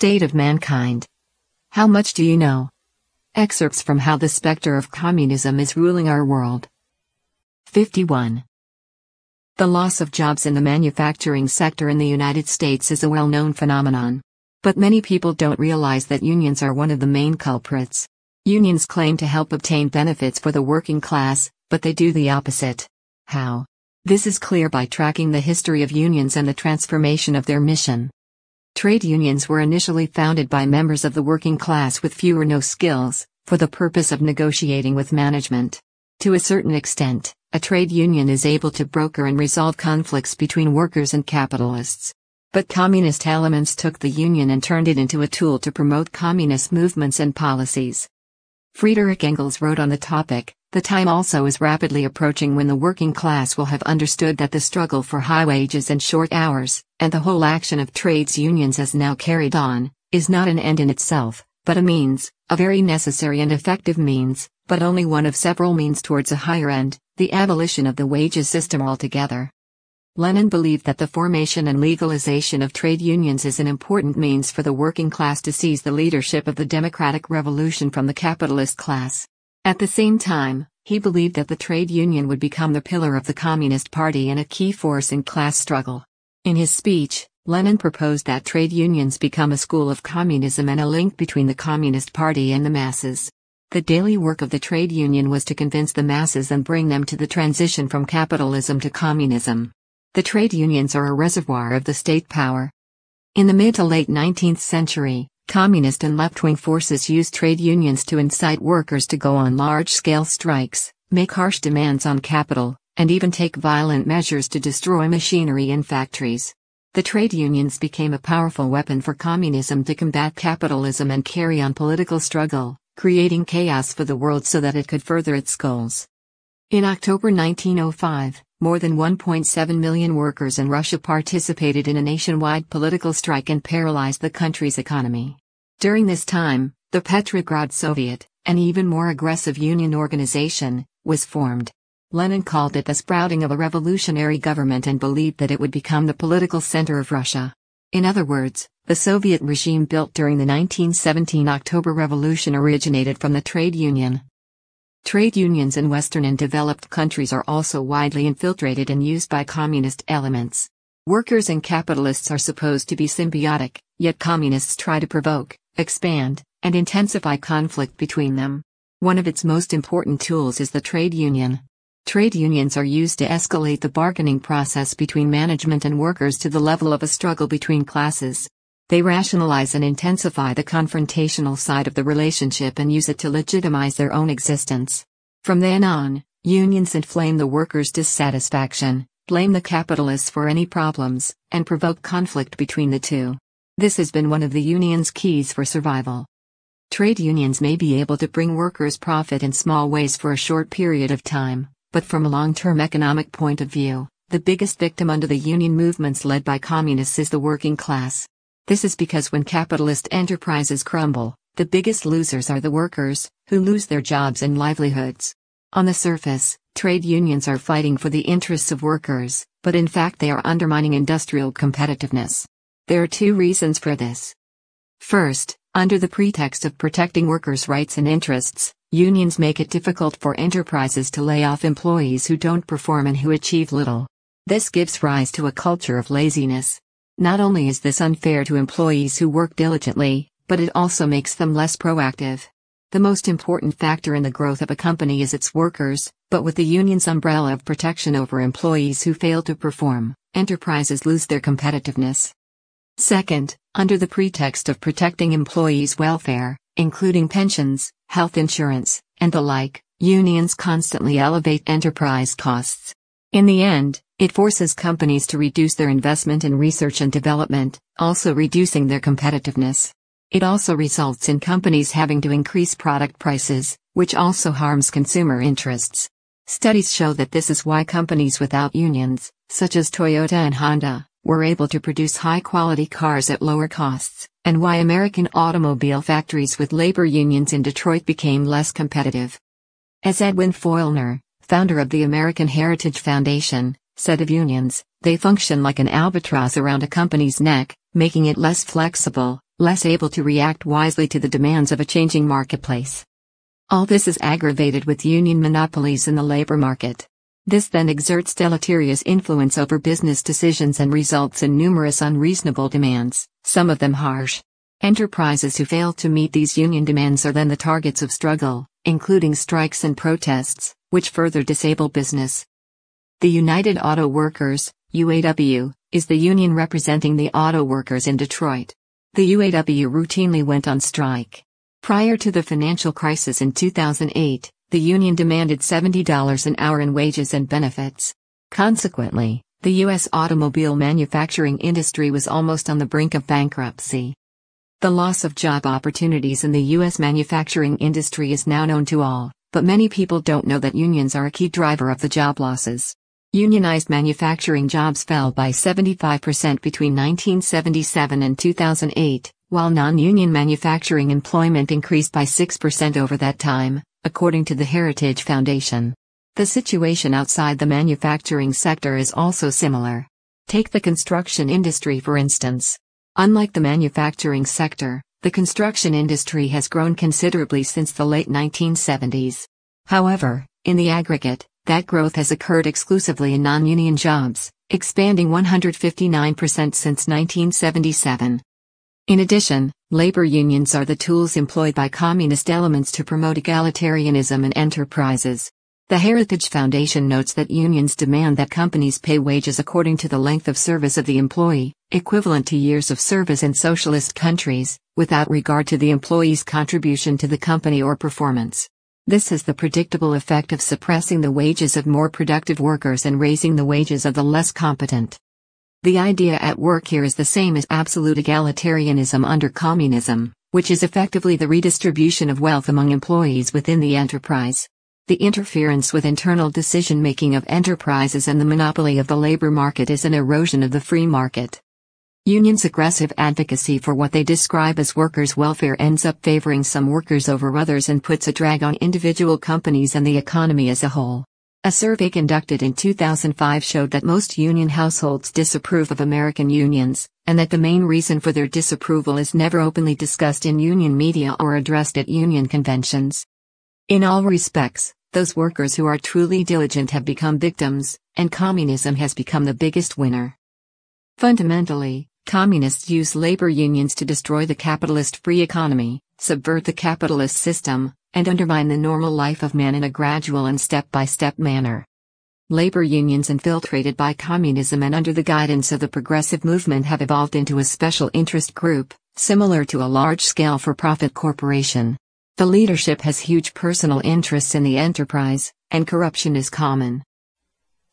state of mankind. How much do you know? Excerpts from How the Spectre of Communism is Ruling Our World. 51. The loss of jobs in the manufacturing sector in the United States is a well known phenomenon. But many people don't realize that unions are one of the main culprits. Unions claim to help obtain benefits for the working class, but they do the opposite. How? This is clear by tracking the history of unions and the transformation of their mission. Trade unions were initially founded by members of the working class with few or no skills, for the purpose of negotiating with management. To a certain extent, a trade union is able to broker and resolve conflicts between workers and capitalists. But communist elements took the union and turned it into a tool to promote communist movements and policies. Friedrich Engels wrote on the topic the time also is rapidly approaching when the working class will have understood that the struggle for high wages and short hours, and the whole action of trades unions as now carried on, is not an end in itself, but a means, a very necessary and effective means, but only one of several means towards a higher end, the abolition of the wages system altogether. Lenin believed that the formation and legalization of trade unions is an important means for the working class to seize the leadership of the democratic revolution from the capitalist class. At the same time, he believed that the trade union would become the pillar of the Communist Party and a key force in class struggle. In his speech, Lenin proposed that trade unions become a school of communism and a link between the Communist Party and the masses. The daily work of the trade union was to convince the masses and bring them to the transition from capitalism to communism. The trade unions are a reservoir of the state power. In the mid to late 19th century, Communist and left-wing forces use trade unions to incite workers to go on large-scale strikes, make harsh demands on capital, and even take violent measures to destroy machinery in factories. The trade unions became a powerful weapon for communism to combat capitalism and carry on political struggle, creating chaos for the world so that it could further its goals. In October 1905, more than 1.7 million workers in Russia participated in a nationwide political strike and paralyzed the country's economy. During this time, the Petrograd Soviet, an even more aggressive union organization, was formed. Lenin called it the sprouting of a revolutionary government and believed that it would become the political center of Russia. In other words, the Soviet regime built during the 1917 October Revolution originated from the trade union, Trade unions in Western and developed countries are also widely infiltrated and used by communist elements. Workers and capitalists are supposed to be symbiotic, yet communists try to provoke, expand, and intensify conflict between them. One of its most important tools is the trade union. Trade unions are used to escalate the bargaining process between management and workers to the level of a struggle between classes. They rationalize and intensify the confrontational side of the relationship and use it to legitimize their own existence. From then on, unions inflame the workers' dissatisfaction, blame the capitalists for any problems, and provoke conflict between the two. This has been one of the union's keys for survival. Trade unions may be able to bring workers profit in small ways for a short period of time, but from a long-term economic point of view, the biggest victim under the union movements led by communists is the working class. This is because when capitalist enterprises crumble, the biggest losers are the workers, who lose their jobs and livelihoods. On the surface, trade unions are fighting for the interests of workers, but in fact they are undermining industrial competitiveness. There are two reasons for this. First, under the pretext of protecting workers' rights and interests, unions make it difficult for enterprises to lay off employees who don't perform and who achieve little. This gives rise to a culture of laziness, not only is this unfair to employees who work diligently, but it also makes them less proactive. The most important factor in the growth of a company is its workers, but with the union's umbrella of protection over employees who fail to perform, enterprises lose their competitiveness. Second, under the pretext of protecting employees' welfare, including pensions, health insurance, and the like, unions constantly elevate enterprise costs. In the end, it forces companies to reduce their investment in research and development, also reducing their competitiveness. It also results in companies having to increase product prices, which also harms consumer interests. Studies show that this is why companies without unions, such as Toyota and Honda, were able to produce high quality cars at lower costs, and why American automobile factories with labor unions in Detroit became less competitive. As Edwin Foilner, founder of the American Heritage Foundation, set of unions, they function like an albatross around a company's neck, making it less flexible, less able to react wisely to the demands of a changing marketplace. All this is aggravated with union monopolies in the labor market. This then exerts deleterious influence over business decisions and results in numerous unreasonable demands, some of them harsh. Enterprises who fail to meet these union demands are then the targets of struggle, including strikes and protests, which further disable business. The United Auto Workers, UAW, is the union representing the auto workers in Detroit. The UAW routinely went on strike. Prior to the financial crisis in 2008, the union demanded $70 an hour in wages and benefits. Consequently, the U.S. automobile manufacturing industry was almost on the brink of bankruptcy. The loss of job opportunities in the U.S. manufacturing industry is now known to all, but many people don't know that unions are a key driver of the job losses. Unionized manufacturing jobs fell by 75% between 1977 and 2008, while non-union manufacturing employment increased by 6% over that time, according to the Heritage Foundation. The situation outside the manufacturing sector is also similar. Take the construction industry for instance. Unlike the manufacturing sector, the construction industry has grown considerably since the late 1970s. However, in the aggregate, that growth has occurred exclusively in non-union jobs, expanding 159% since 1977. In addition, labor unions are the tools employed by communist elements to promote egalitarianism in enterprises. The Heritage Foundation notes that unions demand that companies pay wages according to the length of service of the employee, equivalent to years of service in socialist countries, without regard to the employee's contribution to the company or performance. This is the predictable effect of suppressing the wages of more productive workers and raising the wages of the less competent. The idea at work here is the same as absolute egalitarianism under communism, which is effectively the redistribution of wealth among employees within the enterprise. The interference with internal decision making of enterprises and the monopoly of the labor market is an erosion of the free market. Unions' aggressive advocacy for what they describe as workers' welfare ends up favoring some workers over others and puts a drag on individual companies and the economy as a whole. A survey conducted in 2005 showed that most union households disapprove of American unions, and that the main reason for their disapproval is never openly discussed in union media or addressed at union conventions. In all respects, those workers who are truly diligent have become victims, and communism has become the biggest winner. Fundamentally, Communists use labor unions to destroy the capitalist free economy, subvert the capitalist system, and undermine the normal life of man in a gradual and step by step manner. Labor unions infiltrated by communism and under the guidance of the progressive movement have evolved into a special interest group, similar to a large scale for profit corporation. The leadership has huge personal interests in the enterprise, and corruption is common.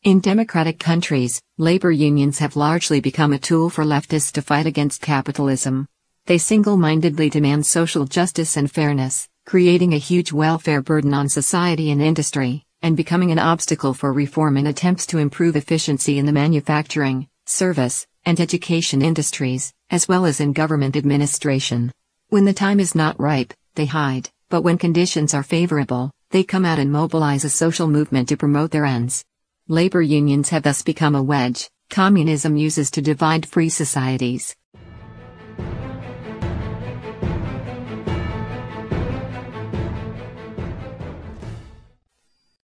In democratic countries, labor unions have largely become a tool for leftists to fight against capitalism. They single-mindedly demand social justice and fairness, creating a huge welfare burden on society and industry, and becoming an obstacle for reform in attempts to improve efficiency in the manufacturing, service, and education industries, as well as in government administration. When the time is not ripe, they hide, but when conditions are favorable, they come out and mobilize a social movement to promote their ends. Labor unions have thus become a wedge communism uses to divide free societies.